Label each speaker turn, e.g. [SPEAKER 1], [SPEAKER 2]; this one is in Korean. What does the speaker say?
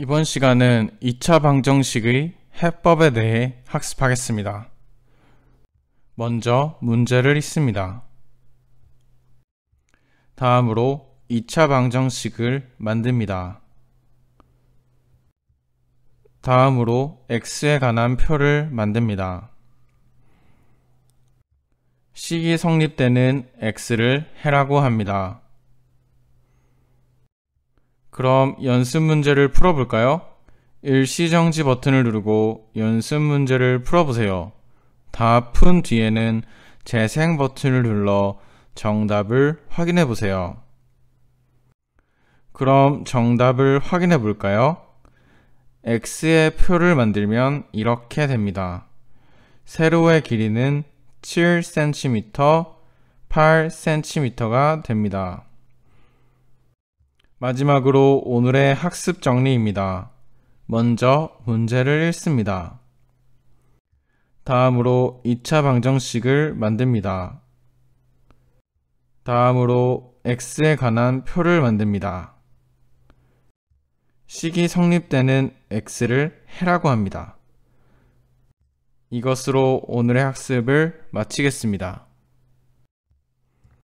[SPEAKER 1] 이번 시간은 2차 방정식의 해법에 대해 학습하겠습니다. 먼저 문제를 있습니다. 다음으로 2차 방정식을 만듭니다. 다음으로 x에 관한 표를 만듭니다. 식이 성립되는 x를 해라고 합니다. 그럼 연습 문제를 풀어볼까요? 일시정지 버튼을 누르고 연습 문제를 풀어보세요. 다 푼 뒤에는 재생 버튼을 눌러 정답을 확인해 보세요. 그럼 정답을 확인해 볼까요? x의 표를 만들면 이렇게 됩니다. 세로의 길이는 7cm, 8cm가 됩니다. 마지막으로 오늘의 학습 정리입니다. 먼저 문제를 읽습니다. 다음으로 2차 방정식을 만듭니다. 다음으로 x에 관한 표를 만듭니다. 식이 성립되는 x를 해라고 합니다. 이것으로 오늘의 학습을 마치겠습니다.